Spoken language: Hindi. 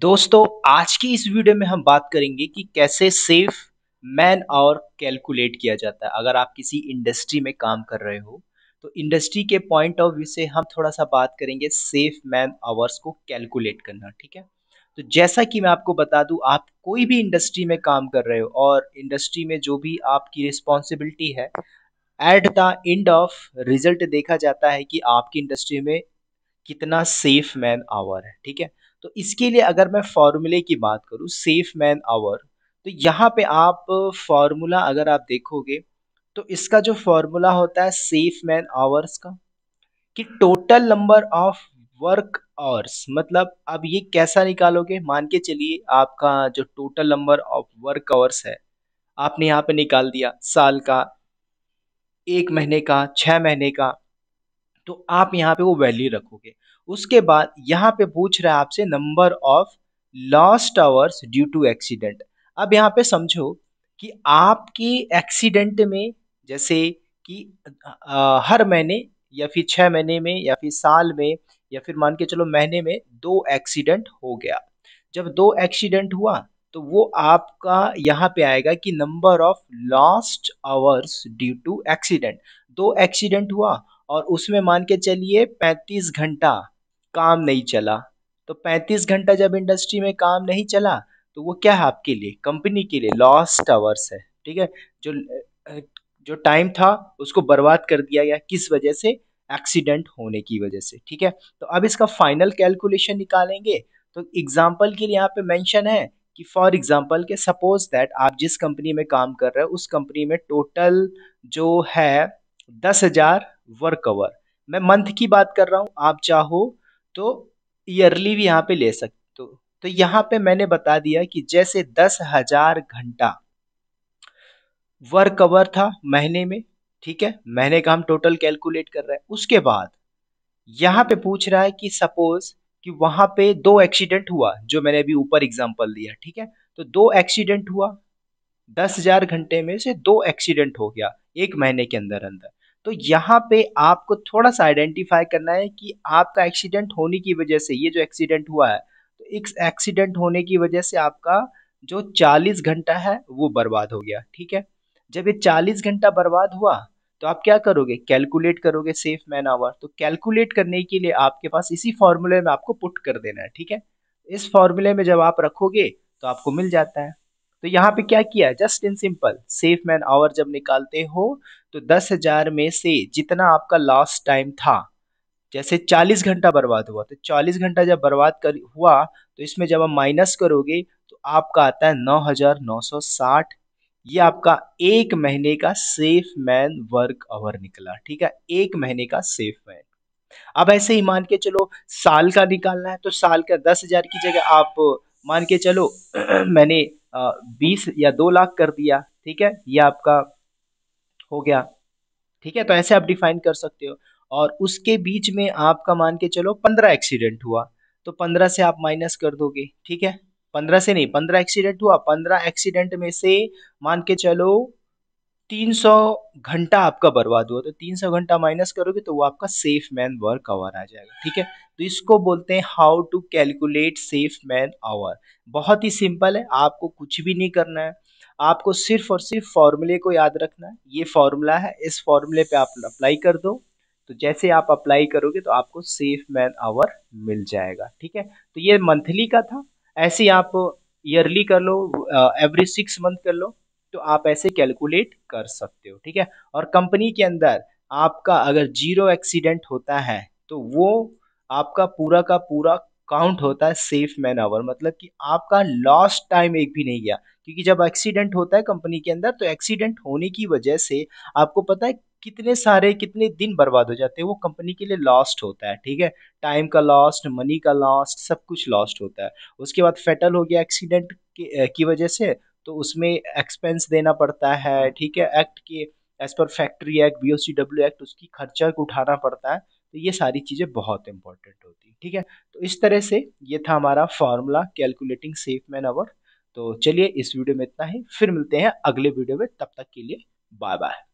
दोस्तों आज की इस वीडियो में हम बात करेंगे कि कैसे सेफ मैन आवर कैलकुलेट किया जाता है अगर आप किसी इंडस्ट्री में काम कर रहे हो तो इंडस्ट्री के पॉइंट ऑफ व्यू से हम थोड़ा सा बात करेंगे सेफ मैन आवर्स को कैलकुलेट करना ठीक है तो जैसा कि मैं आपको बता दूं आप कोई भी इंडस्ट्री में काम कर रहे हो और इंडस्ट्री में जो भी आपकी रिस्पॉन्सिबिलिटी है at the end of result देखा जाता है कि आपकी इंडस्ट्री में कितना सेफ मैन आवर है ठीक है तो इसके लिए अगर मैं फॉर्मूले की बात करूँ सेफ मैन आवर तो यहाँ पे आप फॉर्मूला अगर आप देखोगे तो इसका जो फॉर्मूला होता है सेफ मैन आवर्स का कि total number of work hours मतलब अब ये कैसा निकालोगे मान के चलिए आपका जो total number of work hours है आपने यहाँ पे निकाल दिया साल का एक महीने का छः महीने का तो आप यहाँ पे वो वैल्यू रखोगे उसके बाद यहाँ पे पूछ रहा है आपसे number of lost hours due to accident अब यहाँ पे समझो कि आपके एक्सीडेंट में जैसे कि हर महीने या फिर छः महीने में या फिर साल में या फिर मान के चलो महीने में दो एक्सीडेंट हो गया जब दो एक्सीडेंट हुआ तो वो आपका यहाँ पे आएगा कि number of lost hours due to accident दो एक्सीडेंट हुआ और उसमें मान के चलिए पैंतीस घंटा काम नहीं चला तो पैंतीस घंटा जब इंडस्ट्री में काम नहीं चला तो वो क्या है आपके लिए कंपनी के लिए लॉस्ट आवर्स है ठीक है जो जो टाइम था उसको बर्बाद कर दिया गया किस वजह से एक्सीडेंट होने की वजह से ठीक है तो अब इसका फाइनल कैलकुलेशन निकालेंगे तो एग्जाम्पल के लिए यहाँ पे मेंशन है कि फॉर एग्जाम्पल के सपोज दैट आप जिस कंपनी में काम कर रहे हो उस कंपनी में टोटल जो है दस हजार वर्क अवर मैं मंथ की बात कर रहा हूँ आप चाहो तो ईयरली भी यहाँ पे ले सकते हो तो यहाँ पे मैंने बता दिया कि जैसे दस हजार घंटा वर्क अवर था महीने में ठीक है महीने का हम टोटल कैलकुलेट कर रहे हैं उसके बाद यहाँ पे पूछ रहा है कि सपोज कि वहां पे दो एक्सीडेंट हुआ जो मैंने अभी ऊपर एग्जांपल दिया ठीक है तो दो एक्सीडेंट हुआ दस हजार घंटे में से दो एक्सीडेंट हो गया एक महीने के अंदर अंदर तो यहाँ पे आपको थोड़ा सा आइडेंटिफाई करना है कि आपका एक्सीडेंट होने की वजह से ये जो एक्सीडेंट हुआ है तो इस एक्सीडेंट होने की वजह से आपका जो 40 घंटा है वो बर्बाद हो गया ठीक है जब ये 40 घंटा बर्बाद हुआ तो आप क्या करोगे कैलकुलेट करोगे सेफ मैन आवर तो कैलकुलेट करने के लिए आपके पास इसी फॉर्मूले में आपको पुट कर देना है ठीक है इस फॉर्मूले में जब आप रखोगे तो आपको मिल जाता है तो यहाँ पे क्या किया just in simple safe man hour जब निकालते हो तो दस हजार में से जितना आपका लास्ट टाइम था जैसे चालीस घंटा बर्बाद हुआ तो चालीस घंटा जब बर्बाद कर हुआ तो इसमें जब आप माइनस करोगे तो आपका आता है नौ हजार नौ सौ साठ ये आपका एक महीने का सेफ मैन वर्क आवर निकला ठीक है एक महीने का सेफ मैन अब ऐसे ही मान के चलो साल का निकालना है तो साल का दस हजार की जगह आप मान के चलो मैंने बीस या दो लाख कर दिया ठीक है ये आपका हो गया ठीक है तो ऐसे आप डिफाइन कर सकते हो और उसके बीच में आपका मान के चलो पंद्रह एक्सीडेंट हुआ तो पंद्रह से आप माइनस कर दोगे ठीक है पंद्रह से नहीं पंद्रह एक्सीडेंट हुआ पंद्रह एक्सीडेंट में से मान के चलो 300 घंटा आपका बर्बाद हुआ तो 300 घंटा माइनस करोगे तो वो आपका सेफ मैन वर्क आवर आ जाएगा ठीक है तो इसको बोलते हैं how to calculate safe man hour बहुत ही सिंपल है आपको कुछ भी नहीं करना है आपको सिर्फ और सिर्फ फॉर्मूले को याद रखना है ये फॉर्मूला है इस फॉर्मूले पे आप अप्लाई कर दो तो जैसे आप अप्लाई करोगे तो आपको सेफ मैन आवर मिल जाएगा ठीक है तो ये मंथली का था ऐसे आप ईयरली कर लो एवरी सिक्स मंथ कर लो तो आप ऐसे कैलकुलेट कर सकते हो ठीक है और कंपनी के अंदर आपका अगर जीरो एक्सीडेंट होता है तो वो आपका पूरा का पूरा काउंट होता है सेफ मैन आवर मतलब कि आपका लॉस्ट टाइम एक भी नहीं गया क्योंकि जब एक्सीडेंट होता है कंपनी के अंदर तो एक्सीडेंट होने की वजह से आपको पता है कितने सारे कितने दिन बर्बाद हो जाते हैं वो कंपनी के लिए लॉस्ट होता है ठीक है टाइम का लॉस्ट मनी का लॉस्ट सब कुछ लॉस्ट होता है उसके बाद फेटल हो गया एक्सीडेंट की वजह से तो उसमें एक्सपेंस देना पड़ता है ठीक है एक्ट के as per factory act B W act उसकी खर्चा को उठाना पड़ता है तो ये सारी चीज़ें बहुत इंपॉर्टेंट होती हैं ठीक है तो इस तरह से ये था हमारा formula calculating safe man hour तो चलिए इस वीडियो में इतना ही फिर मिलते हैं अगले वीडियो में तब तक के लिए बाय बाय